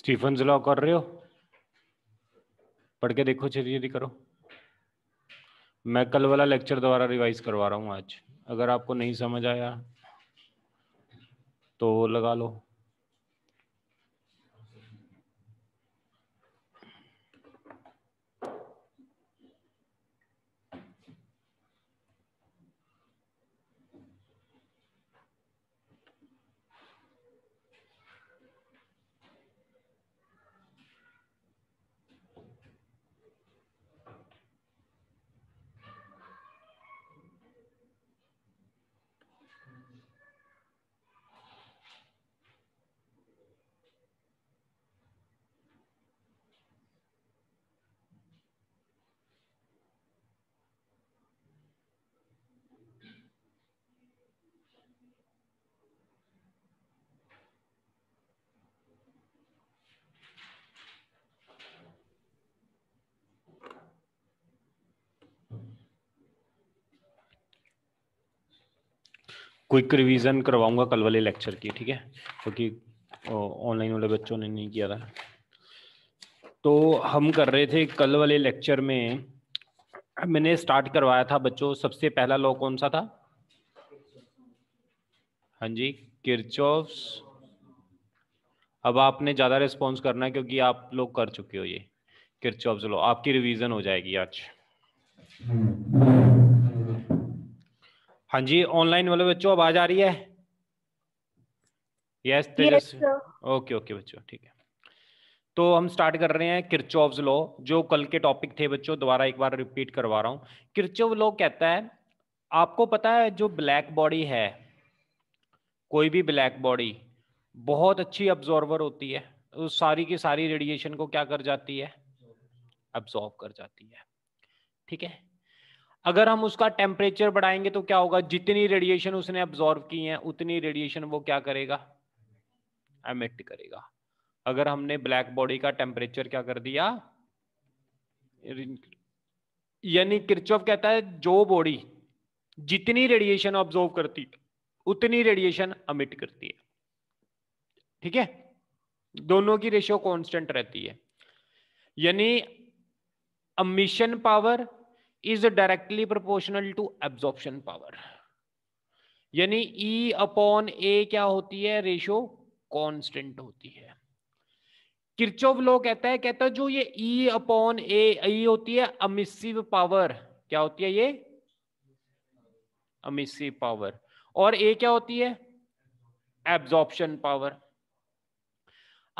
Stephen law कर रहे हो पढ़ के देखो चलिए यदि करो मैं कल वाला लेक्चर दोबारा रिवाइज करवा रहा हूँ आज अगर आपको नहीं समझ आया तो लगा लो क्विक रिवीजन करवाऊंगा कल वाले लेक्चर की ठीक है क्योंकि ऑनलाइन वाले बच्चों ने नहीं किया था तो हम कर रहे थे कल वाले लेक्चर में मैंने स्टार्ट करवाया था बच्चों सबसे पहला लॉ कौन सा था हाँ जी किरचॉफ्स अब आपने ज़्यादा रिस्पॉन्स करना है क्योंकि आप लोग कर चुके हो ये किरचॉफ्स लॉ आपकी रिवीजन हो जाएगी आज हम्म। हाँ जी ऑनलाइन वाले बच्चों अब आवाज आ रही है यस yes, ओके ओके बच्चों ठीक है तो हम स्टार्ट कर रहे हैं किरचॉव्स लॉ जो कल के टॉपिक थे बच्चों दोबारा एक बार रिपीट करवा रहा हूँ किरचॉव लॉ कहता है आपको पता है जो ब्लैक बॉडी है कोई भी ब्लैक बॉडी बहुत अच्छी अब्जॉर्वर होती है उस तो सारी की सारी रेडिएशन को क्या कर जाती है अब्जॉर्व कर जाती है ठीक है अगर हम उसका टेम्परेचर बढ़ाएंगे तो क्या होगा जितनी रेडिएशन उसने अब्जॉर्व की है उतनी रेडिएशन वो क्या करेगा एमिट करेगा अगर हमने ब्लैक बॉडी का टेम्परेचर क्या कर दिया यानी किरचॉफ कहता है जो बॉडी जितनी रेडिएशन ऑब्जॉर्व करती उतनी रेडिएशन अमिट करती है ठीक है दोनों की रेशियो कांस्टेंट रहती है यानी emission power is directly proportional to absorption power यानी ई अपॉन ए क्या होती है रेशो कांस्टेंट होती है किरचोव लॉ कहता है कहता है जो ये ई अपॉन ए होती है अमिसिव पावर क्या होती है ये अमिसिव पावर और ए क्या होती है एब्जॉर्प्शन पावर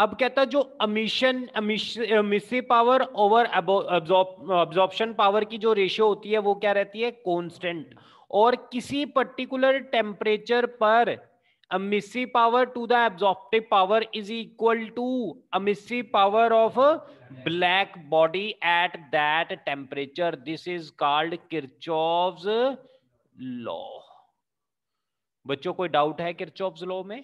अब कहता जो emission emissive power over absorption power की जो रेशियो होती है वो क्या रहती है कॉन्स्टेंट और किसी पर्टिकुलर टेम्परेचर पर emissive power to the absorptive power is equal to emissive power of black body at that temperature this is called Kirchhoff's law बच्चों कोई डाउट है किरचॉफ्स लॉ में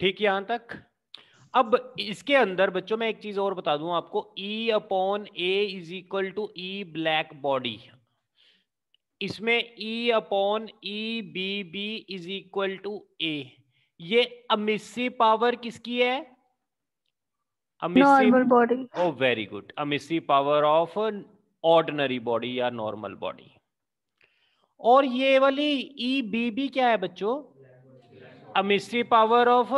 ठीक यहां तक अब इसके अंदर बच्चों मैं एक चीज और बता दूं आपको E upon A is equal to E black body इसमें E upon E B B is equal to A ये अमिस्सी पावर किसकी है normal body oh very good emissive power of ordinary body या नॉर्मल बॉडी और ये वाली ई B B क्या है बच्चों a mystery power of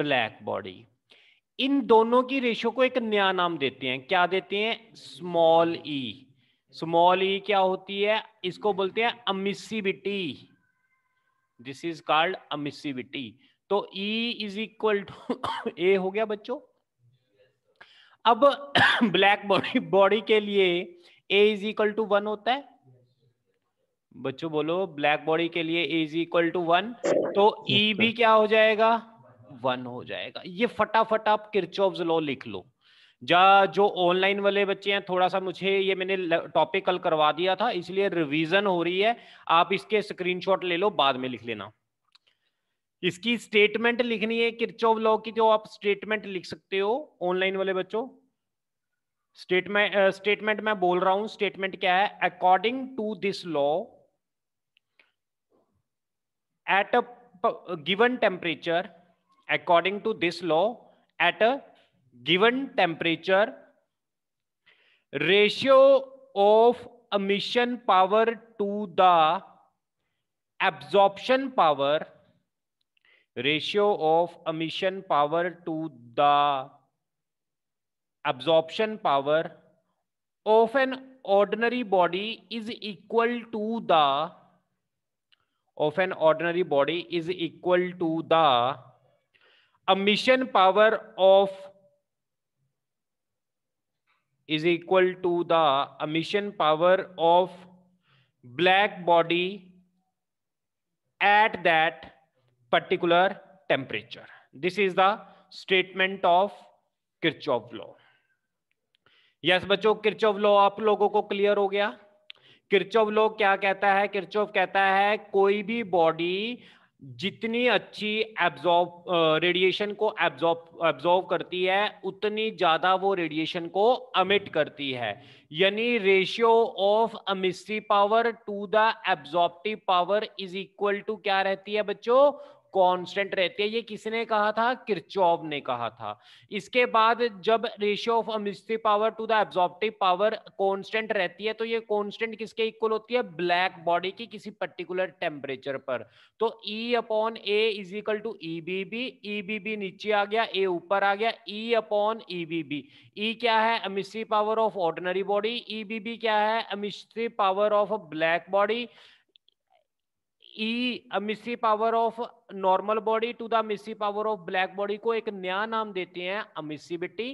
black body इन दोनों की रेशो को एक नया नाम देते हैं क्या देते हैं स्मॉल ई स्मॉल ई क्या होती है इसको बोलते हैं emissivity this is called emissivity तो E is equal to A हो गया बच्चों अब ब्लैक बॉडी बॉडी के लिए A is equal to one होता है बच्चों बोलो ब्लैक बॉडी के लिए इज इक्वल टू वन तो ई e भी क्या हो जाएगा वन हो जाएगा ये फटाफट आप किरचॉफ लॉ लिख लो जा जो ऑनलाइन वाले बच्चे हैं थोड़ा सा मुझे ये मैंने टॉपिक कल करवा दिया था इसलिए रिवीजन हो रही है आप इसके स्क्रीनशॉट ले लो बाद में लिख लेना इसकी स्टेटमेंट लिखनी है किरचॉफ लॉ की जो आप स्टेटमेंट लिख सकते हो ऑनलाइन वाले बच्चों स्टेटमेंट स्टेटमेंट मैं बोल रहा हूं स्टेटमेंट क्या है according to this law at a, uh, given temperature according to this law at a given temperature ratio of emission power to the absorption power ratio of emission power to the absorption power of an ordinary body is equal to the of an ordinary body is equal to the emission power of is equal to the emission power of black body at that particular temperature this is the statement of kirchhoff law yes yes, बच्चों किरचोव law आप लोगों को clear हो गया किरचोव लोग क्या कहता है किरचोव कहता है कोई भी बॉडी जितनी अच्छी एब्जॉर्ब रेडिएशन को एब्जॉर्ब एब्जॉर्ब करती है उतनी ज़्यादा वो रेडिएशन को अमिट करती है यानी ratio of emissive power to the absorptive power is equal to क्या रहती है बच्चों कांस्टेंट रहती है ये किसने कहा था किरचॉब ने कहा था इसके बाद जब ratio of emissive power to the absorptive power constant रहती है तो ये कांस्टेंट किसके इक्वल होती है ब्लैक बॉडी की किसी पर्टिकुलर टेम्परेचर पर तो E upon A is equal to E B B E B B नीचे आ गया ए ऊपर आ गया E upon E B B E क्या है emissive power of ordinary body E B B क्या है emissive power of black body e emissive power of normal body to the emissive power of black body को एक नया नाम देते हैं अमिसिबिटी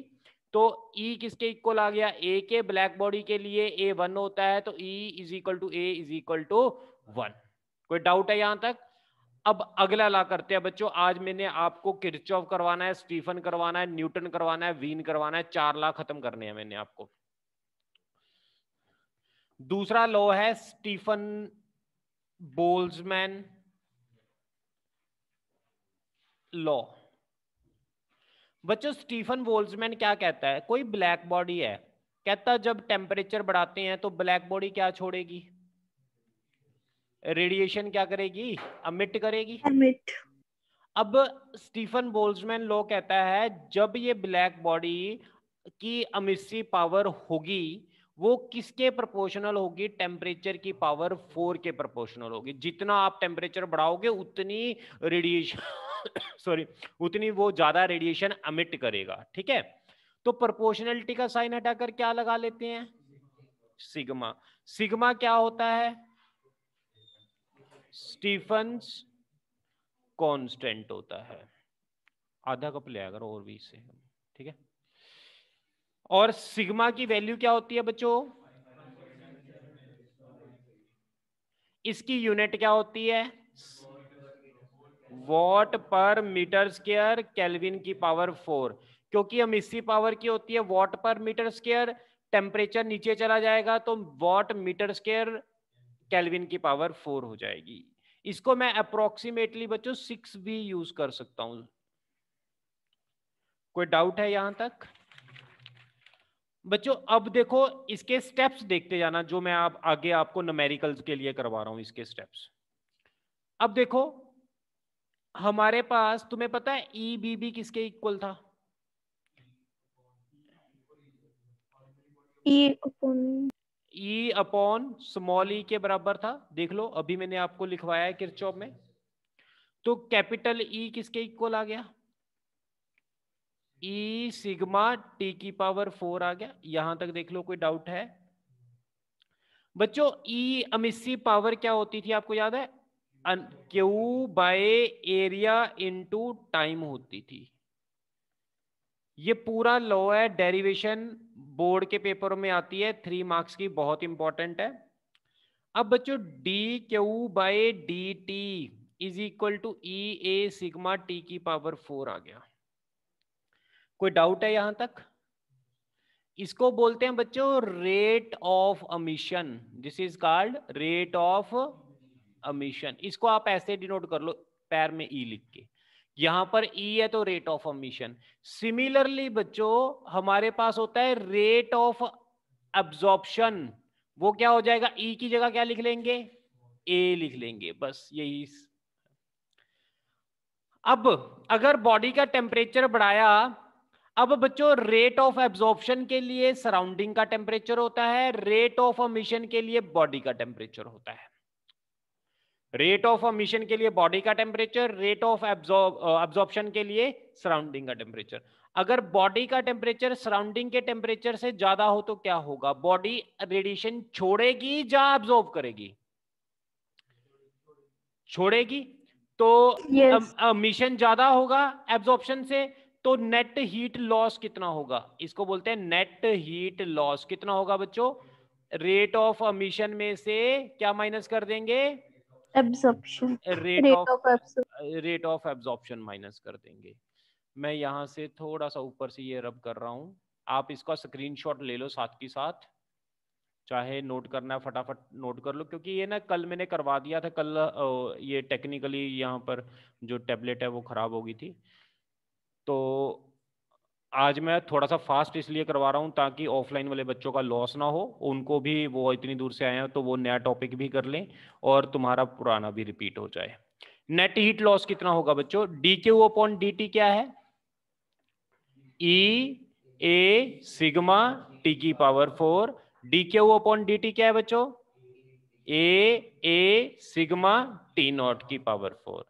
तो e किसके इक्वल आ गया A के ब्लैक बॉडी के लिए A वन होता है तो E is equal to A is equal to one कोई डाउट है यहां तक अब अगला ला करते हैं बच्चों आज मैंने आपको किरचॉप करवाना है स्टीफन करवाना है न्यूटन करवाना है वीन करवाना है चार ला खत्म करने हैं मैंने आपको दूसरा लॉ है स्टीफन बोल्समैन लॉ बच्चों स्टीफन बोल्समैन क्या कहता है कोई ब्लैक बॉडी है कहता जब टेम्परेचर बढ़ाते हैं तो ब्लैक बॉडी क्या छोड़ेगी रेडिएशन क्या करेगी अमिट करेगी अमिट अब स्टीफन बोल्समैन लॉ कहता है जब ये ब्लैक बॉडी की अमिस्सी पावर होगी वो किसके प्रोपोर्शनल होगी टेम्परेचर की पावर फोर के प्रोपोर्शनल होगी जितना आप टेम्परेचर बढ़ाओगे उतनी रेडिएशन सॉरी उतनी वो ज्यादा रेडिएशन अमिट करेगा ठीक है तो प्रोपोर्शनलिटी का साइन हटाकर क्या लगा लेते हैं सिग्मा सिग्मा क्या होता है स्टीफन्स कांस्टेंट होता है आधा कप ले अगर और भी इसे ठीक है और सिग्मा की वैल्यू क्या होती है बच्चों इसकी यूनिट क्या होती है watt per metre square kelvin की पावर फोर क्योंकि हम इसी पावर की होती है watt per metre square temperature नीचे चला जाएगा तो वॉट मीटर स्केयर केल्विन की पावर फोर हो जाएगी इसको मैं अप्रोक्सीमेटली बच्चों सिक्स भी यूज कर सकता हूं कोई डाउट है यहां तक बच्चों अब देखो इसके स्टेप्स देखते जाना जो मैं आप आगे आपको नमेरिकल्स के लिए करवा रहा हूं इसके स्टेप्स अब देखो हमारे पास तुम्हें पता है ई बी बी किसके इक्वल था E upon E upon small E के बराबर था देख लो अभी मैंने आपको लिखवाया है किरचॉप में तो कैपिटल ई e किसके इक्वल आ गया ई सिग्मा टी की पावर फोर आ गया यहां तक देख लो कोई डाउट है बच्चों ई अमिसी पावर क्या होती थी आपको याद है Q by area into time होती थी ये पूरा लॉ है डेरिवेशन बोर्ड के पेपर में आती है थ्री मार्क्स की बहुत इंपॉर्टेंट है अब बच्चों D Q by D T is equal to E A sigma T की पावर फोर आ गया कोई डाउट है यहां तक इसको बोलते हैं बच्चों rate of emission this is called rate of emission इसको आप ऐसे डिनोट कर लो पैर में ई e लिख के यहां पर ई e है तो रेट ऑफ अमिशन सिमिलरली बच्चों हमारे पास होता है रेट ऑफ एब्जॉर्प्शन वो क्या हो जाएगा ई e की जगह क्या लिख लेंगे ए लिख लेंगे बस यही अब अगर बॉडी का टेम्परेचर बढ़ाया अब बच्चों रेट ऑफ एब्जॉर्प्शन के लिए सराउंडिंग का टेम्परेचर होता है रेट ऑफ अमिशन के लिए बॉडी का टेम्परेचर होता है रेट ऑफ अमिशन के लिए बॉडी का टेम्परेचर रेट ऑफ एब्जॉर्प्शन के लिए सराउंडिंग का टेम्परेचर अगर बॉडी का टेम्परेचर सराउंडिंग के टेम्परेचर से ज्यादा हो तो क्या होगा बॉडी रेडिएशन छोड़ेगी या एब्जॉर्ब करेगी छोड़ेगी तो yes. अमिशन ज्यादा होगा एब्जॉर्प्शन से तो नेट हीट लॉस कितना होगा इसको बोलते हैं नेट हीट लॉस कितना होगा बच्चों रेट ऑफ अमिशन में से क्या माइनस कर देंगे absorption rate of rate of absorption minus कर देंगे मैं यहाँ से थोड़ा सा ऊपर से ये रब कर रहा हूँ आप इसका स्क्रीनशॉट ले लो साथ की साथ चाहे नोट करना है फटाफट नोट कर लो क्योंकि ये ना कल मैंने करवा दिया था कल ये टेक्निकली यहाँ पर जो टेबलेट है वो खराब हो गई थी तो आज मैं थोड़ा सा फास्ट इसलिए करवा रहा हूँ ताकि ऑफलाइन वाले बच्चों का लॉस ना हो उनको भी वो इतनी दूर से आए हैं तो वो नया टॉपिक भी कर लें और तुम्हारा पुराना भी रिपीट हो जाए नेट हीट लॉस कितना होगा बच्चों D K O upon D T क्या है ई ए सिग्मा टी की power four D K O upon D T क्या है बच्चों A A sigma T not की पावर फोर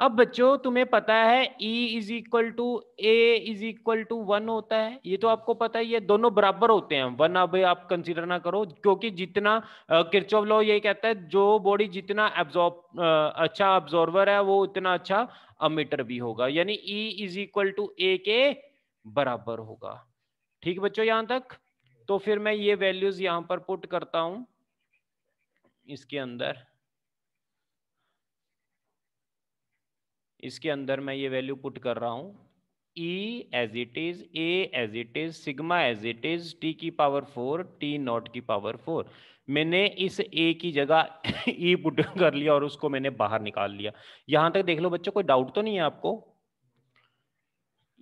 अब बच्चों तुम्हें पता है E is equal to A is equal to one होता है ये तो आपको पता ही है दोनों बराबर होते हैं वन अब आप कंसीडर ना करो क्योंकि जितना किरचोव लॉ ये कहता है जो बॉडी जितना एब्जॉर्ब अच्छा ऑब्जॉर्वर है वो उतना अच्छा अमीटर भी होगा यानी E is equal to A के बराबर होगा ठीक बच्चों यहां तक तो फिर मैं ये वैल्यूज यहां पर पुट करता हूं इसके अंदर इसके अंदर मैं ये वैल्यू पुट कर रहा हूँ E as it is A as it is sigma as it is T की पावर फोर टी नॉट की पावर फोर मैंने इस ए की जगह ई पुट e कर लिया और उसको मैंने बाहर निकाल लिया यहाँ तक देख लो बच्चों कोई डाउट तो नहीं है आपको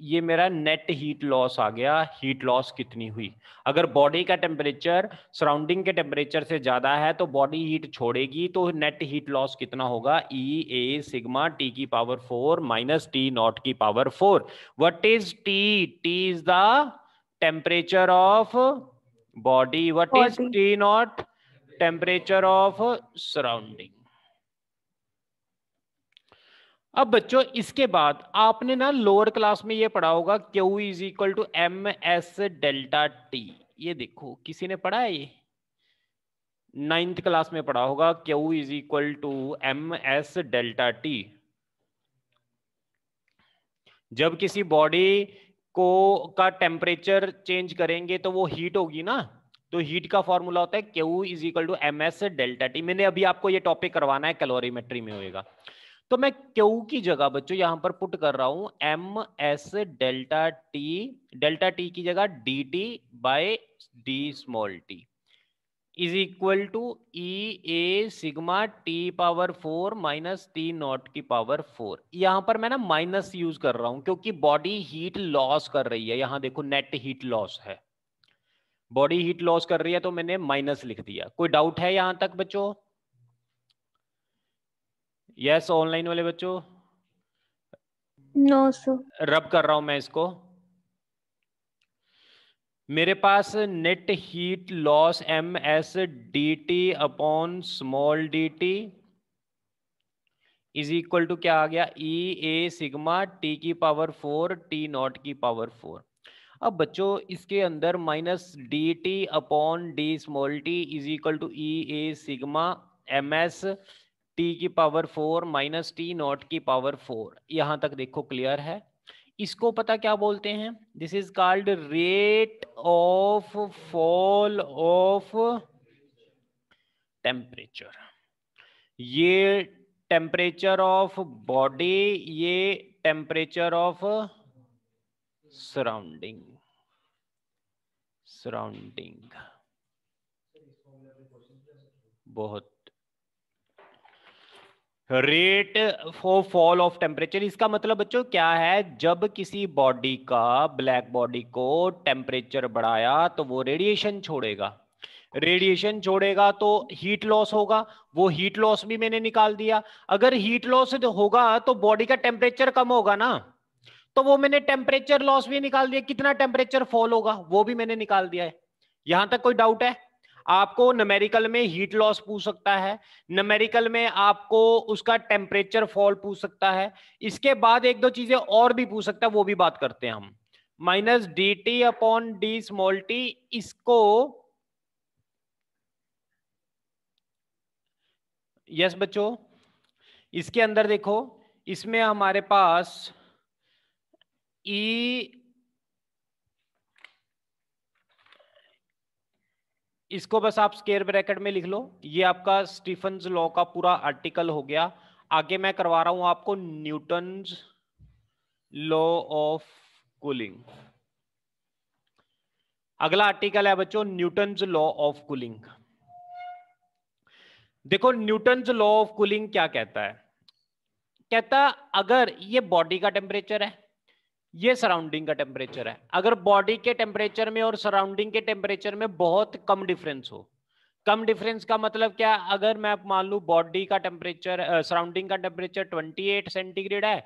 ये मेरा नेट हीट लॉस आ गया हीट लॉस कितनी हुई अगर बॉडी का टेम्परेचर सराउंडिंग के टेम्परेचर से ज़्यादा है तो बॉडी हीट छोड़ेगी तो नेट हीट लॉस कितना होगा ई ए सिग्मा टी की power four minus T not की power four what is T T is the temperature of body what is T naught temperature of surrounding अब बच्चों इसके बाद आपने ना लोअर क्लास में ये पढ़ा होगा Q is equal to M S delta T ये देखो किसी ने पढ़ा है ये नाइन्थ क्लास में पढ़ा होगा Q is equal to M S delta T जब किसी बॉडी को का टेम्परेचर चेंज करेंगे तो वो हीट होगी ना तो हीट का फॉर्मूला होता है Q is equal to M S delta T मैंने अभी आपको ये टॉपिक करवाना है कैलोरीमेट्री में होगा तो मैं क्यू की जगह बच्चों यहां पर पुट कर रहा हूं M S delta T delta T की जगह D T by D small T is equal to E A sigma T power four minus T not की पावर फोर यहां पर मैं ना माइनस यूज कर रहा हूं क्योंकि बॉडी हीट लॉस कर रही है यहां देखो नेट हीट लॉस है बॉडी हीट लॉस कर रही है तो मैंने माइनस लिख दिया कोई डाउट है यहां तक बच्चों यस ऑनलाइन वाले बच्चों नो सो सर रब कर रहा हूं मैं इसको मेरे पास net heat loss M S D T upon small D T is equal to क्या आ गया ई ए सिग्मा टी की पावर फोर टी नॉट की पावर फोर अब बच्चों इसके अंदर minus D T upon D small T is equal to E A sigma M S T की power four minus T not की power four यहाँ तक देखो क्लियर है इसको पता क्या बोलते हैं this is called rate of fall of temperature ये टेम्परेचर ऑफ बॉडी ये टेम्परेचर ऑफ सराउंडिंग सराउंडिंग बहुत rate for fall of temperature इसका मतलब बच्चों क्या है जब किसी बॉडी का ब्लैक बॉडी को टेम्परेचर बढ़ाया तो वो रेडिएशन छोड़ेगा रेडिएशन छोड़ेगा तो हीट लॉस होगा वो हीट लॉस भी मैंने निकाल दिया अगर हीट लॉस होगा तो बॉडी का टेम्परेचर कम होगा ना तो वो मैंने टेम्परेचर लॉस भी निकाल दिया कितना टेम्परेचर फॉल होगा वो भी मैंने निकाल दिया है यहां तक कोई डाउट है आपको नमेरिकल में हीट लॉस पूछ सकता है नमेरिकल में आपको उसका टेम्परेचर फॉल पूछ सकता है इसके बाद एक दो चीजें और भी पूछ सकता है वो भी बात करते हैं हम minus D T upon D small T इसको यस बच्चों इसके अंदर देखो इसमें हमारे पास ई e इसको बस आप स्केयर ब्रैकेट में लिख लो ये आपका स्टीफन लॉ का पूरा आर्टिकल हो गया आगे मैं करवा रहा हूं आपको न्यूटन लॉ ऑफ कूलिंग अगला आर्टिकल है बच्चों न्यूटन लॉ ऑफ कूलिंग देखो न्यूटन लॉ ऑफ कूलिंग क्या कहता है कहता अगर ये बॉडी का टेम्परेचर है ये सराउंडिंग का टेम्परेचर है अगर बॉडी के टेम्परेचर में और सराउंडिंग के टेम्परेचर में बहुत कम डिफरेंस हो कम डिफरेंस का मतलब क्या अगर मैं मान लू बॉडी का टेम्परेचर सराउंडिंग का टेम्परेचर 28 सेंटीग्रेड है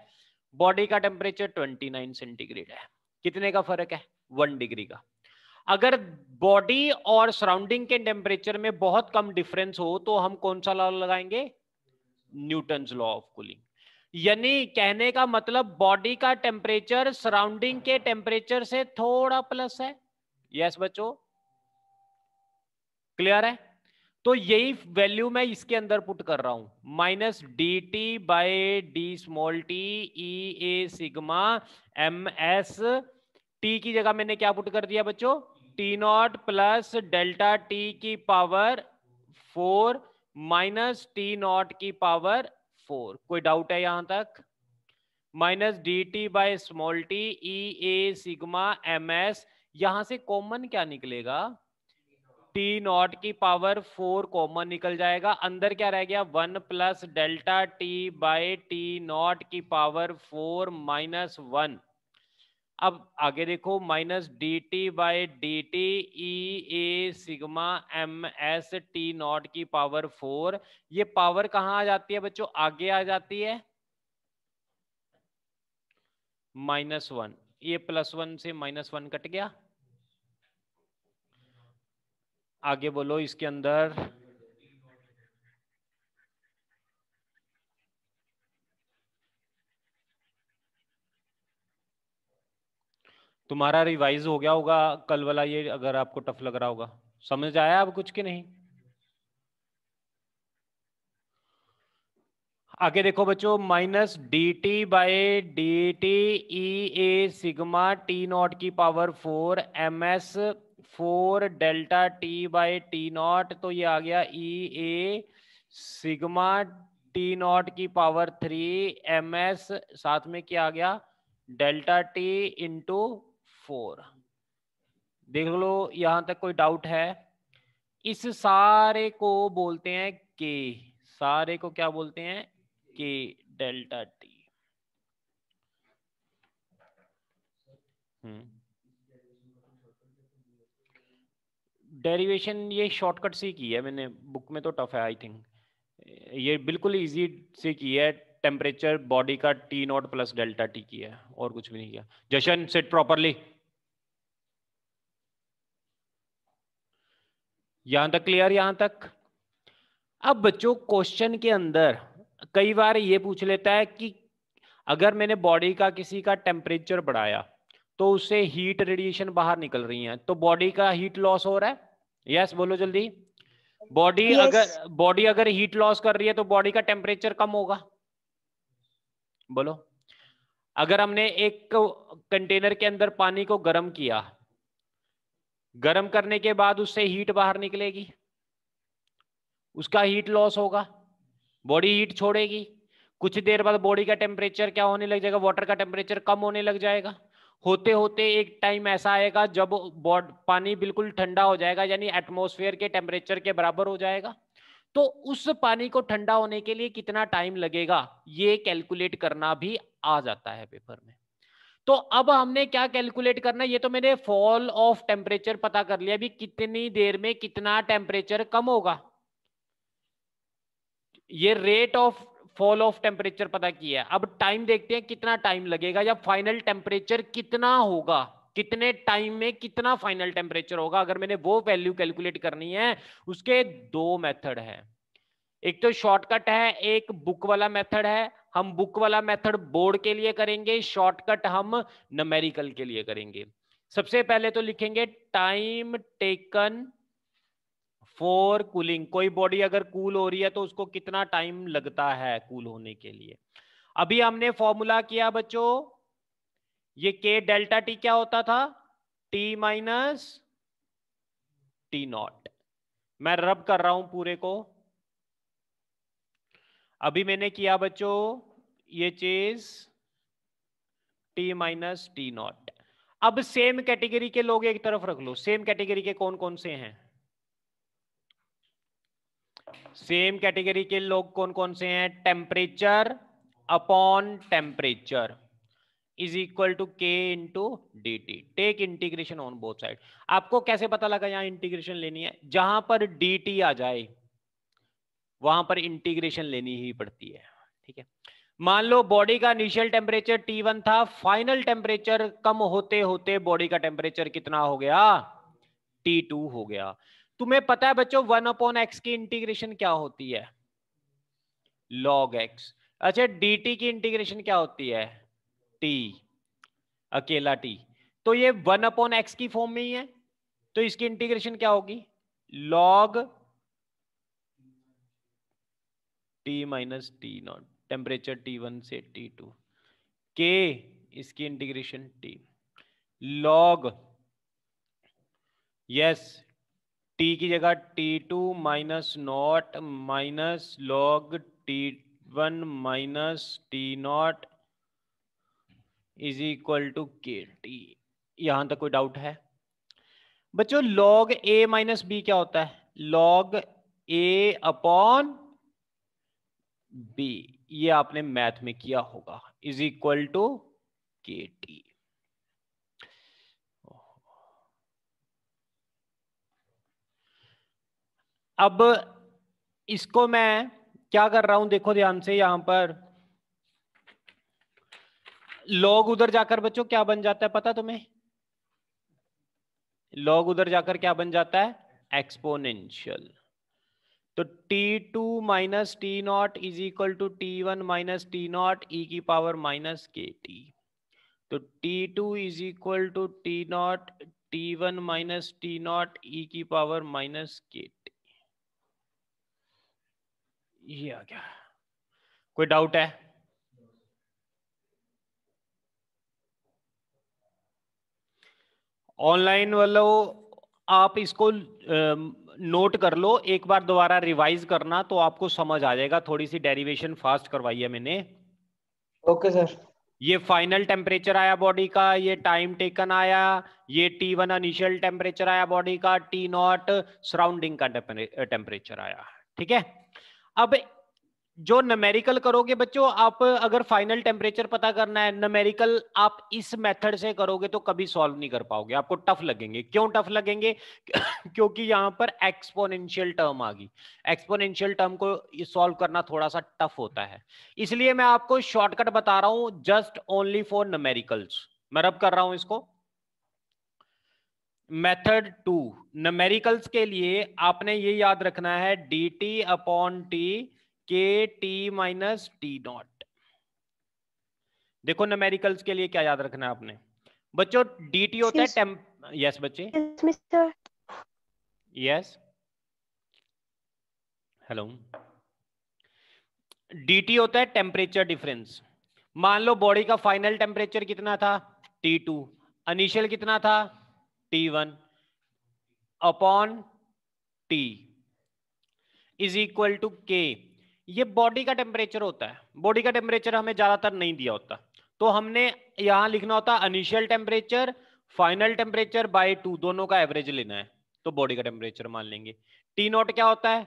बॉडी का टेम्परेचर 29 सेंटीग्रेड है कितने का फर्क है वन डिग्री का अगर बॉडी और सराउंडिंग के टेम्परेचर में बहुत कम डिफरेंस हो तो हम कौन सा लॉ लगाएंगे न्यूटन लॉ ऑफ कूलिंग यानी कहने का मतलब बॉडी का टेम्परेचर सराउंडिंग के टेम्परेचर से थोड़ा प्लस है यस बच्चों क्लियर है तो यही वैल्यू मैं इसके अंदर पुट कर रहा हूं minus D T by D small T E A sigma M S T की जगह मैंने क्या पुट कर दिया बच्चों T naught plus delta T की power four minus T not की पावर फोर कोई डाउट है यहां तक minus D T by small T E A sigma M S यहां से कॉमन क्या निकलेगा टी नॉट की पावर फोर कॉमन निकल जाएगा अंदर क्या रह गया one plus delta T by T not की पावर फोर माइनस वन अब आगे देखो minus D T by D T E A sigma M S T not की पावर फोर ये पावर कहाँ आ जाती है बच्चों आगे आ जाती है माइनस वन ये प्लस वन से माइनस वन कट गया आगे बोलो इसके अंदर तुम्हारा रिवाइज हो गया होगा कल वाला ये अगर आपको टफ लग रहा होगा समझ आया अब कुछ के नहीं आगे देखो बच्चों minus D T by D T E A sigma T not की power four M S four delta T by T naught तो ये आ गया E A sigma T not की पावर थ्री एम एस साथ में क्या आ गया डेल्टा टी इंटू फोर देख लो यहां तक कोई डाउट है इस सारे को बोलते हैं के सारे को क्या बोलते हैं के डेल्टा टी डेरिवेशन ये शॉर्टकट तो से की है मैंने बुक में तो टफ है आई थिंक ये बिल्कुल इजी से की है टेम्परेचर बॉडी का T naught plus delta T किया है और कुछ भी नहीं किया जशन सेट प्रॉपरली यहां तक क्लियर यहां तक अब बच्चों क्वेश्चन के अंदर कई बार ये पूछ लेता है कि अगर मैंने बॉडी का किसी का टेम्परेचर बढ़ाया तो उससे हीट रेडिएशन बाहर निकल रही है तो बॉडी का हीट लॉस हो रहा है यस yes, बोलो जल्दी बॉडी yes. अगर बॉडी अगर हीट लॉस कर रही है तो बॉडी का टेम्परेचर कम होगा बोलो अगर हमने एक कंटेनर के अंदर पानी को गर्म किया गर्म करने के बाद उससे हीट बाहर निकलेगी उसका हीट लॉस होगा बॉडी हीट छोड़ेगी कुछ देर बाद बॉडी का टेम्परेचर क्या होने लग जाएगा वाटर का टेम्परेचर कम होने लग जाएगा होते होते एक टाइम ऐसा आएगा जब बॉड पानी बिल्कुल ठंडा हो जाएगा यानी एटमोसफेयर के टेम्परेचर के बराबर हो जाएगा तो उस पानी को ठंडा होने के लिए कितना टाइम लगेगा ये कैलकुलेट करना भी आ जाता है पेपर में तो अब हमने क्या कैलकुलेट करना ये तो मैंने फॉल ऑफ टेम्परेचर पता कर लिया अभी कितनी देर में कितना टेम्परेचर कम होगा ये rate of fall of temperature पता किया है अब टाइम देखते हैं कितना टाइम लगेगा या फाइनल टेम्परेचर कितना होगा कितने टाइम में कितना फाइनल टेम्परेचर होगा अगर मैंने वो वैल्यू कैलकुलेट करनी है उसके दो मेथड तो है एक तो शॉर्टकट है एक बुक वाला मेथड है हम बुक वाला मेथड बोर्ड के लिए करेंगे शॉर्टकट हम नमेरिकल के लिए करेंगे सबसे पहले तो लिखेंगे टाइम टेकन फॉर कूलिंग कोई बॉडी अगर कूल cool हो रही है तो उसको कितना टाइम लगता है कूल cool होने के लिए अभी हमने फॉर्मूला किया बच्चों ये के डेल्टा टी क्या होता था टी माइनस टी नॉट मैं रब कर रहा हूं पूरे को अभी मैंने किया बच्चों ये चीज टी माइनस टी नॉट अब सेम कैटेगरी के लोग एक तरफ रख लो सेम कैटेगरी के कौन कौन से हैं सेम कैटेगरी के लोग कौन कौन से हैं temperature upon temperature is equal to K into D T take integration on both side आपको कैसे पता लगा यहां इंटीग्रेशन लेनी है जहां पर डी टी आ जाए वहां पर इंटीग्रेशन लेनी ही पड़ती है ठीक है मान लो बॉडी का इनिशियल टेम्परेचर T1 था फाइनल टेम्परेचर कम होते होते बॉडी का टेम्परेचर कितना हो गया T2 हो गया तुम्हें पता है बच्चों वन अपॉन एक्स की इंटीग्रेशन क्या होती है लॉग एक्स अच्छा dt की इंटीग्रेशन क्या होती है t अकेला t तो ये वन अपॉन एक्स की फॉर्म में ही है तो इसकी इंटीग्रेशन क्या होगी log T minus T naught temperature T one से टी टू के इसकी integration T log yes T की जगह T two minus naught minus log T one minus T naught is equal to K T यहां तक कोई doubt है बच्चों लॉग ए माइनस बी क्या होता है लॉग ए अपॉन बी ये आपने मैथ में किया होगा is equal to K T अब इसको मैं क्या कर रहा हूं देखो ध्यान से यहां पर लॉग उधर जाकर बच्चों क्या बन जाता है पता तुम्हें लॉग उधर जाकर क्या बन जाता है एक्सपोनेंशियल तो T two minus T naught is equal to T one minus T naught E की पावर माइनस के टी तो T two is equal to T naught T one minus T naught E की power minus K T ये आ गया कोई doubt है online वालों आप इसको नोट कर लो एक बार दोबारा रिवाइज करना तो आपको समझ आ जाएगा थोड़ी सी डेरिवेशन फास्ट करवाई है मैंने ओके सर ये फाइनल टेम्परेचर आया बॉडी का ये टाइम टेकन आया ये टी वन इनिशियल टेम्परेचर आया बॉडी का टी नॉट सराउंडिंग का टेम्परेचर आया ठीक है अब जो नमेरिकल करोगे बच्चों आप अगर फाइनल टेम्परेचर पता करना है नमेरिकल आप इस मेथड से करोगे तो कभी सॉल्व नहीं कर पाओगे आपको टफ लगेंगे क्यों टफ लगेंगे क्योंकि यहां पर एक्सपोनेंशियल टर्म आ गई एक्सपोनेंशियल टर्म को सॉल्व करना थोड़ा सा टफ होता है इसलिए मैं आपको शॉर्टकट बता रहा हूं जस्ट ओनली फॉर नमेरिकल्स मैं रब कर रहा हूं इसको मेथड टू नमेरिकल्स के लिए आपने ये याद रखना है D T upon T K T minus T naught देखो नमेरिकल्स के लिए क्या याद रखना है आपने बच्चों डी टी होता है टेम यस बच्चे यस हेलो डी टी होता है टेम्परेचर डिफरेंस मान लो बॉडी का फाइनल टेम्परेचर कितना था टी टू अनिशियल कितना था T one upon T is equal to K ये बॉडी का टेम्परेचर होता है बॉडी का टेम्परेचर हमें ज्यादातर नहीं दिया होता तो हमने यहां लिखना होता है initial temperature final temperature by two दोनों का एवरेज लेना है तो बॉडी का टेम्परेचर मान लेंगे टी नॉट क्या होता है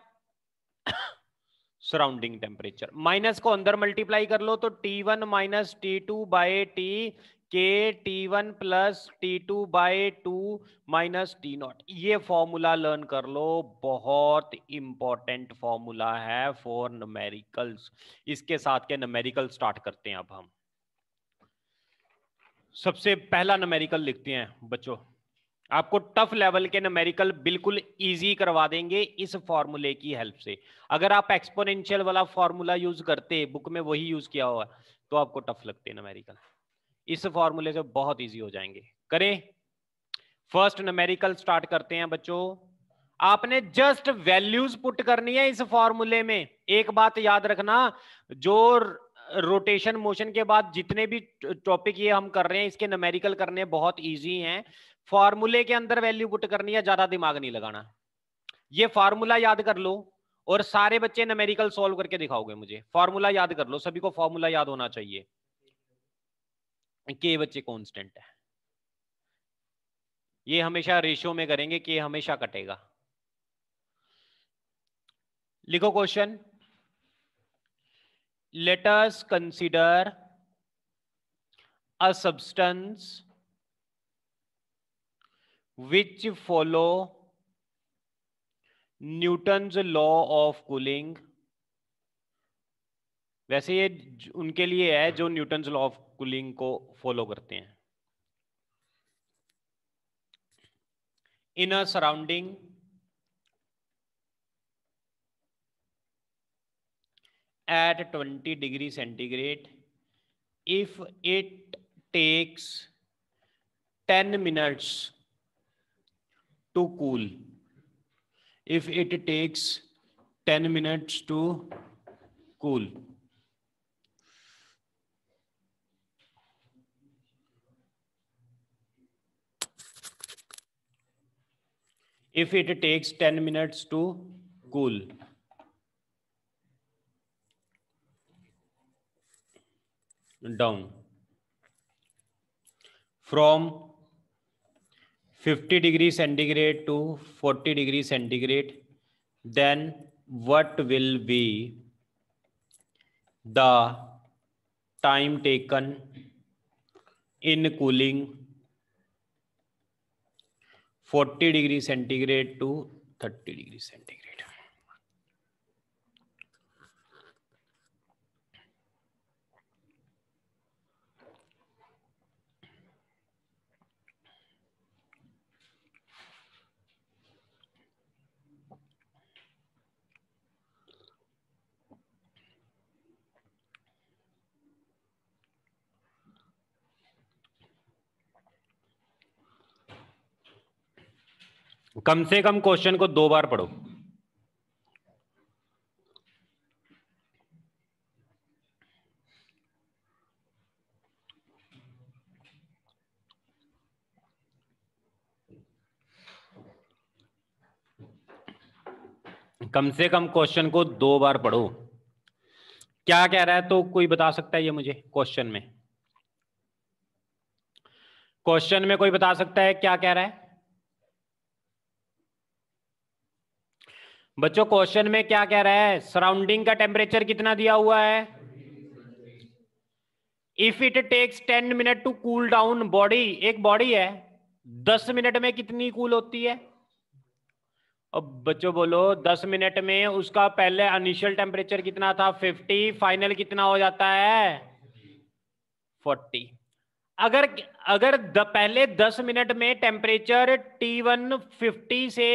सराउंडिंग टेम्परेचर माइनस को अंदर मल्टीप्लाई कर लो तो T one minus T two by T K T one plus T two by two minus T not ये फॉर्मूला लर्न कर लो बहुत इंपॉर्टेंट फॉर्मूला है फॉर नमेरिकल्स इसके साथ के नमेरिकल स्टार्ट करते हैं अब हम सबसे पहला नमेरिकल लिखते हैं बच्चों आपको टफ लेवल के नमेरिकल बिल्कुल इजी करवा देंगे इस फॉर्मूले की हेल्प से अगर आप एक्सपोनेंशियल वाला फॉर्मूला यूज करते बुक में वही यूज किया हुआ तो आपको टफ लगते नमेरिकल इस फॉर्मूले से बहुत ईजी हो जाएंगे करें फर्स्ट नमेरिकल स्टार्ट करते हैं बच्चों आपने जस्ट वैल्यूज पुट करनी है इस फॉर्मूले में एक बात याद रखना जो रोटेशन मोशन के बाद जितने भी टॉपिक ये हम कर रहे हैं इसके नमेरिकल करने बहुत इजी हैं फॉर्मूले के अंदर वैल्यू पुट करनी है ज्यादा दिमाग नहीं लगाना ये फॉर्मूला याद कर लो और सारे बच्चे नमेरिकल सॉल्व करके दिखाओगे मुझे फॉर्मूला याद कर लो सभी को फार्मूला याद होना चाहिए के बच्चे कॉन्स्टेंट है ये हमेशा रेशियो में करेंगे के हमेशा कटेगा लिखो question letters consider a substance which follow newton's law of cooling वैसे ये उनके लिए है जो न्यूटन लॉ ऑफ कूलिंग को फॉलो करते हैं in a surrounding at twenty degree centigrade if it takes ten minutes to cool if it takes ten minutes to cool if it takes 10 minutes to cool. down from 50 degree centigrade to 40 degree centigrade then what will be the time taken in cooling 40 degree centigrade to 30 degree centigrade. कम से कम question को दो बार पढ़ो कम से कम question को दो बार पढ़ो क्या कह रहा है तो कोई बता सकता है ये मुझे क्वेश्चन में क्वेश्चन में कोई बता सकता है क्या कह रहा है बच्चों क्वेश्चन में क्या कह रहा है सराउंडिंग का टेम्परेचर कितना दिया हुआ है if it takes ten minute to cool down body एक बॉडी है दस मिनट में कितनी कूल होती है अब बच्चों बोलो दस मिनट में उसका पहले इनिशियल टेम्परेचर कितना था फिफ्टी फाइनल कितना हो जाता है फोर्टी अगर अगर द, पहले दस मिनट में टेम्परेचर टी वन फिफ्टी से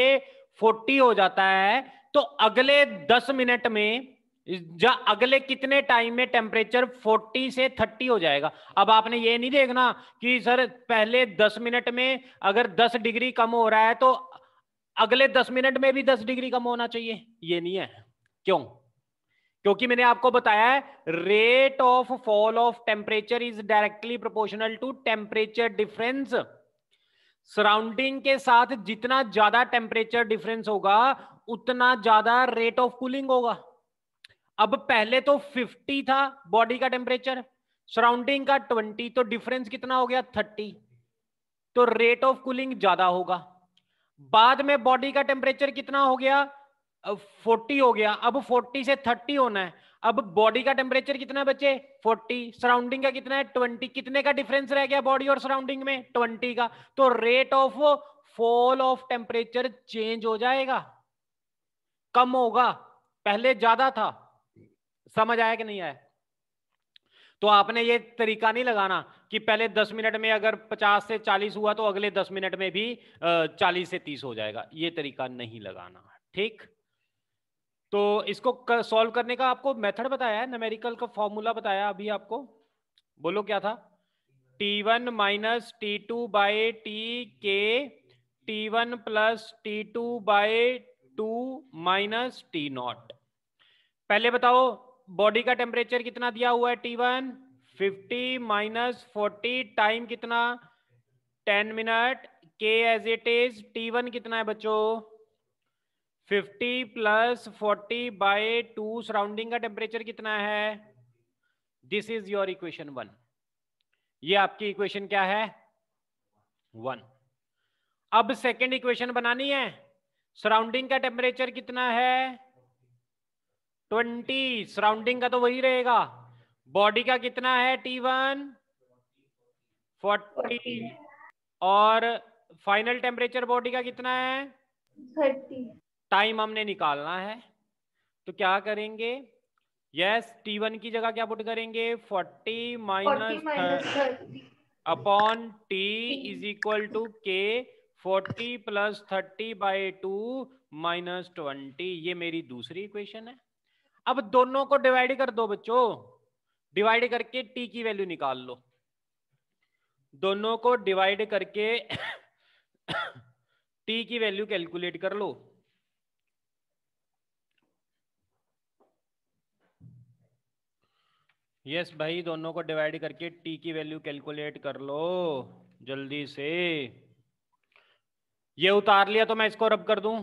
फोर्टी हो जाता है तो अगले दस मिनट में जा अगले कितने टाइम में टेम्परेचर 40 से 30 हो जाएगा अब आपने ये नहीं देखना कि सर पहले 10 मिनट में अगर 10 डिग्री कम हो रहा है तो अगले 10 मिनट में भी 10 डिग्री कम होना चाहिए ये नहीं है क्यों क्योंकि मैंने आपको बताया है rate of fall of temperature is directly proportional to temperature difference surrounding के साथ जितना ज्यादा टेम्परेचर डिफरेंस होगा उतना ज्यादा रेट ऑफ कूलिंग होगा अब पहले तो 50 था बॉडी का टेम्परेचर सराउंडिंग का 20 तो डिफरेंस कितना हो गया 30 तो रेट ऑफ कूलिंग ज्यादा होगा बाद में बॉडी का टेम्परेचर कितना हो गया 40 हो गया अब 40 से 30 होना है अब बॉडी का टेम्परेचर कितना बचे 40 सराउंडिंग का कितना है 20 कितने का डिफरेंस रह गया बॉडी और सराउंडिंग में 20 का तो rate of fall of temperature change हो जाएगा कम होगा पहले ज्यादा था समझ आया कि नहीं आया तो आपने ये तरीका नहीं लगाना कि पहले 10 मिनट में अगर 50 से 40 हुआ तो अगले 10 मिनट में भी 40 से 30 हो जाएगा ये तरीका नहीं लगाना ठीक तो इसको कर, सॉल्व करने का आपको मेथड बताया है नमेरिकल का फॉर्मूला बताया अभी आपको बोलो क्या था T one minus T two by T K T one plus T two by two minus T naught पहले बताओ बॉडी का टेम्परेचर कितना दिया हुआ है T one fifty minus forty time कितना टेन मिनट के as it is T one कितना है बच्चों fifty plus forty by two surrounding का टेम्परेचर कितना है this is your equation one ये आपकी इक्वेशन क्या है वन अब सेकेंड इक्वेशन बनानी है सराउंडिंग का टेम्परेचर कितना है ट्वेंटी सराउंडिंग का तो वही रहेगा बॉडी का कितना है टी वन फोर्टी और फाइनल टेम्परेचर बॉडी का कितना है थर्टी टाइम हमने निकालना है तो क्या करेंगे यस टी वन की जगह क्या पुट करेंगे forty minus upon T is equal to K forty plus thirty by two minus twenty ये मेरी दूसरी इक्वेशन है अब दोनों को डिवाइड कर दो बच्चों डिवाइड करके टी की वैल्यू निकाल लो दोनों को डिवाइड करके टी की वैल्यू कैलकुलेट कर लो यस yes, भाई दोनों को डिवाइड करके टी की वैल्यू कैलकुलेट कर लो जल्दी से ये उतार लिया तो मैं इसको रब कर दूं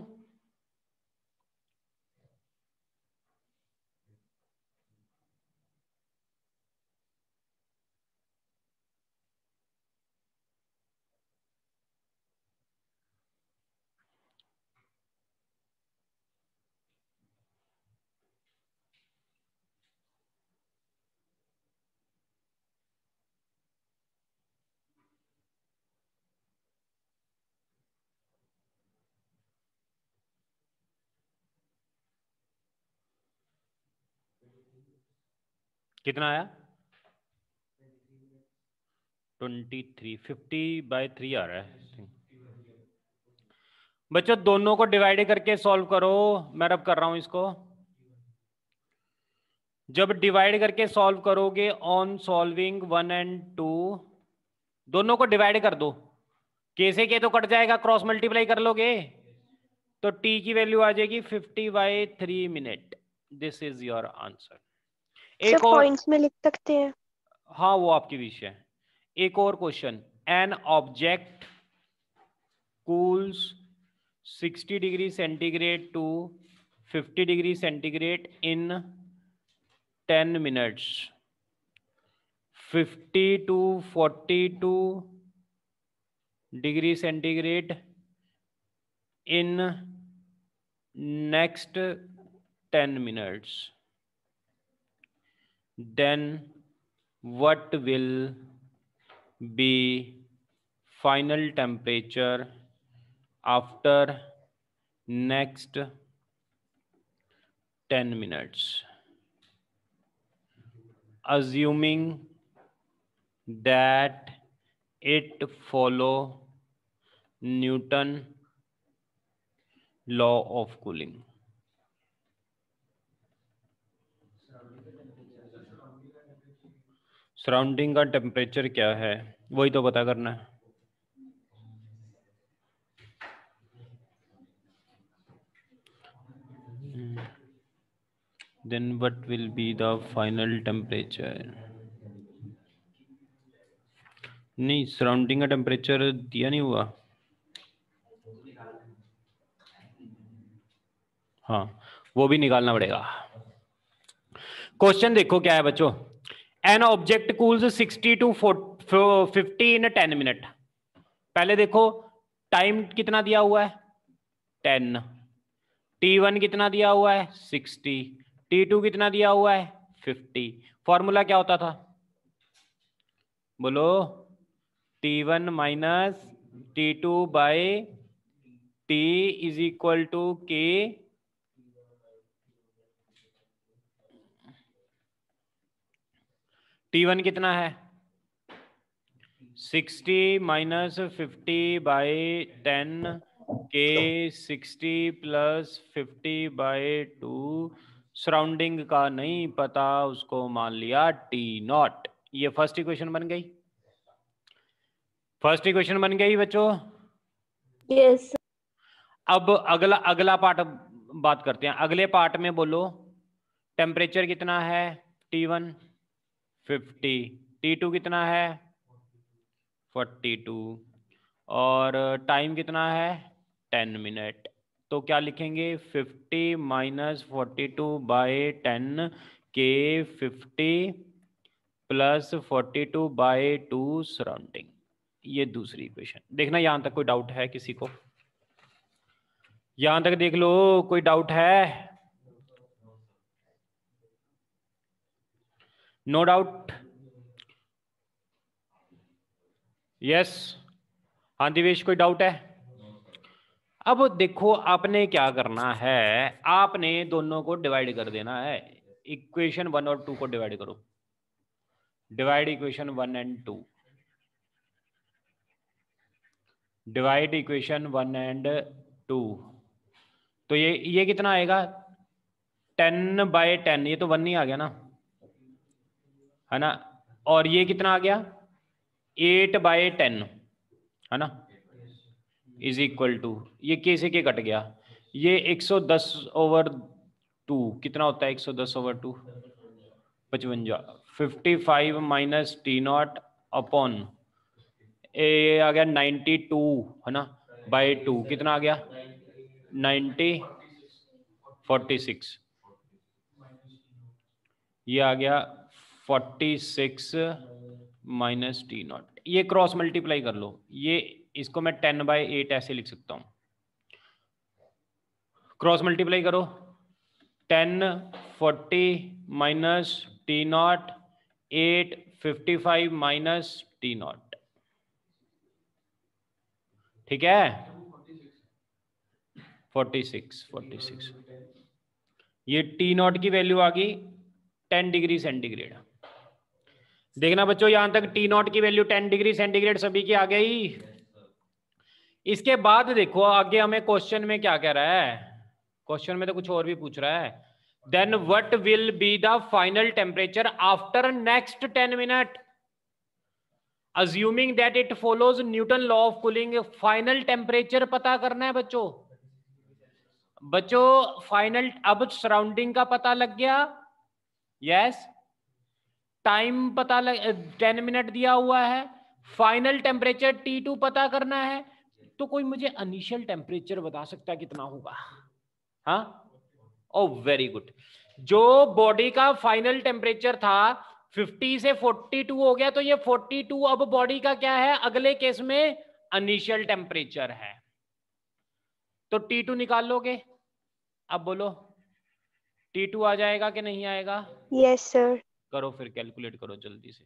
कितना आया twenty three fifty by three आ रहा है बच्चों दोनों को डिवाइड करके सॉल्व करो मैं रब कर रहा हूं इसको जब डिवाइड करके सॉल्व करोगे on solving one and two दोनों को डिवाइड कर दो कैसे के तो कट जाएगा क्रॉस मल्टीप्लाई कर लोगे तो टी की वैल्यू आ जाएगी fifty by three minute this is your answer एक और पॉइंट्स में लिख सकते हैं हाँ वो आपके विषय है एक और question an object cools 60 degree centigrade to 50 degree centigrade in 10 minutes 50 to two degree centigrade in next 10 minutes then what will be final temperature after next 10 minutes assuming that it follow newton law of cooling surrounding का temperature क्या है वही तो पता करना है then what will be the final temperature नहीं surrounding का टेम्परेचर दिया नहीं हुआ हाँ वो भी निकालना पड़ेगा क्वेश्चन देखो क्या है बच्चों an object cools 60 to 50 in ten minute पहले देखो टाइम कितना दिया हुआ है टेन टी वन कितना दिया हुआ है सिक्सटी टी टू कितना दिया हुआ है फिफ्टी फॉर्मूला क्या होता था बोलो T one minus T two by T is equal to K T one कितना है sixty minus fifty by ten K sixty plus fifty by two surrounding का नहीं पता उसको मान लिया टी नॉट ये फर्स्ट इक्वेशन बन गई फर्स्ट इक्वेशन बन गई बच्चों यस yes. अब अगला अगला पार्ट बात करते हैं अगले पार्ट में बोलो टेम्परेचर कितना है T one fifty T two कितना है फोर्टी टू और टाइम कितना है टेन मिनट तो क्या लिखेंगे fifty minus forty two by ten K fifty plus forty two by two surrounding ये दूसरी क्वेश्चन देखना यहाँ तक कोई डाउट है किसी को यहाँ तक देख लो कोई डाउट है no doubt यस हाँ दिवेश कोई डाउट है अब देखो आपने क्या करना है आपने दोनों को डिवाइड कर देना है इक्वेशन वन और टू को डिवाइड करो divide equation one and two divide equation one and two तो ये ये कितना आएगा टेन बाय टेन ये तो वन ही आ गया ना है ना और ये कितना आ गया एट बाय टेन है ना इज इक्वल टू ये के के कट गया ये एक सौ दस ओवर टू कितना होता है एक सौ दस ओवर टू पचवंजा fifty five minus T not upon A आ गया नाइन्टी टू है ना बाय टू कितना आ गया नाइन्टी फोर्टी सिक्स ये आ गया forty six minus T not ये क्रॉस मल्टीप्लाई कर लो ये इसको मैं टेन बाय एट ऐसे लिख सकता हूं क्रॉस मल्टीप्लाई करो ten forty minus T not eight fifty five minus T not ठीक है फोर्टी सिक्स फोर्टी सिक्स ये टी नॉट की वैल्यू आ गई टेन डिग्री सेंटीग्रेड देखना बच्चों यहां तक टी नॉट की वैल्यू टेन डिग्री सेंटीग्रेड सभी की आ गई इसके बाद देखो आगे हमें क्वेश्चन में क्या कह रहा है क्वेश्चन में तो कुछ और भी पूछ रहा है then what will be the final temperature after next ten minute assuming that it follows Newton law of cooling final temperature पता करना है बच्चों बच्चों फाइनल अब सराउंडिंग का पता लग गया यस yes? टाइम पता लग टेन मिनट दिया हुआ है फाइनल टेम्परेचर टी टू पता करना है तो कोई मुझे अनिशियल टेम्परेचर बता सकता है कितना होगा हाँ ओ वेरी गुड जो बॉडी का फाइनल टेम्परेचर था 50 से 42 हो गया तो ये 42 अब बॉडी का क्या है अगले केस में अनिशियल टेम्परेचर है तो T2 निकाल लोगे अब बोलो T2 आ जाएगा कि नहीं आएगा यस yes, सर करो फिर कैलकुलेट करो जल्दी से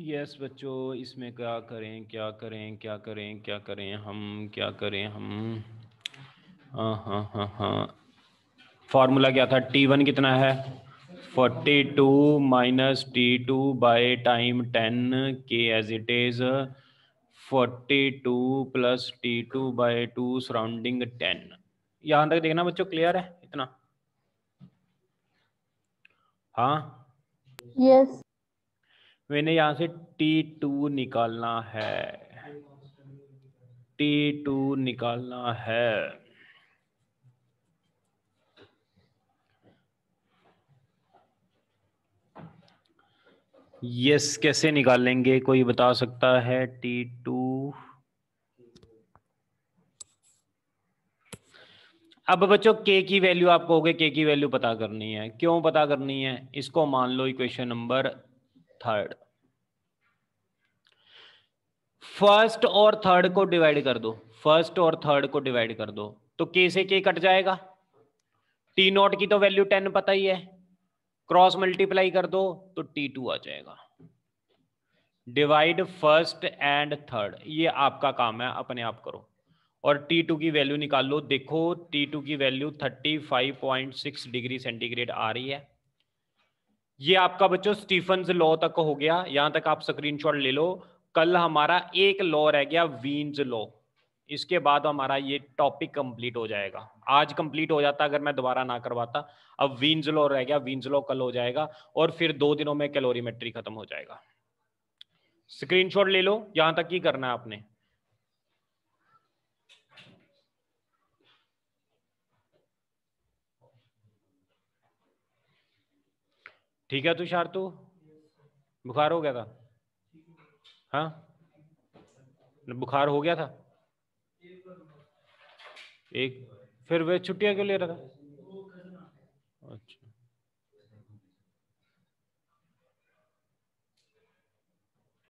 यस yes, बच्चों इसमें क्या करें क्या करें क्या करें क्या करें हम क्या करें हम हाँ हाँ हाँ हाँ फार्मूला क्या था टी वन कितना है forty two minus T two by time ten K as it is forty two plus T two by two surrounding ten यहां तक देखना बच्चों क्लियर है इतना हाँ yes. मैंने यहां से टी टू निकालना है टी टू निकालना है यस कैसे निकालेंगे कोई बता सकता है टी टू अब बच्चों के की वैल्यू आप कहोगे के की वैल्यू पता करनी है क्यों पता करनी है इसको मान लो इक्वेशन नंबर थर्ड फर्स्ट और थर्ड को डिवाइड कर दो फर्स्ट और थर्ड को डिवाइड कर दो तो के से के कट जाएगा टी नॉट की तो वैल्यू टेन पता ही है क्रॉस मल्टीप्लाई कर दो तो टी टू आ जाएगा डिवाइड फर्स्ट एंड थर्ड ये आपका काम है अपने आप करो और टी टू की वैल्यू निकाल लो देखो टी टू की value thirty five point six degree centigrade आ रही है ये आपका बच्चों स्टीफन लॉ तक हो गया यहां तक आप स्क्रीनशॉट ले लो कल हमारा एक लॉ रह गया वीन्स लॉ इसके बाद हमारा ये टॉपिक कंप्लीट हो जाएगा आज कंप्लीट हो जाता अगर मैं दोबारा ना करवाता अब वींजलो रह गया वींजलो कल हो जाएगा और फिर दो दिनों में कैलोरीमेट्री खत्म हो जाएगा स्क्रीनशॉट ले लो यहां तक ही करना है आपने ठीक है तुषार तू बुखार हो गया था हाँ बुखार हो गया था एक फिर वे छुट्टियां क्यों ले रखा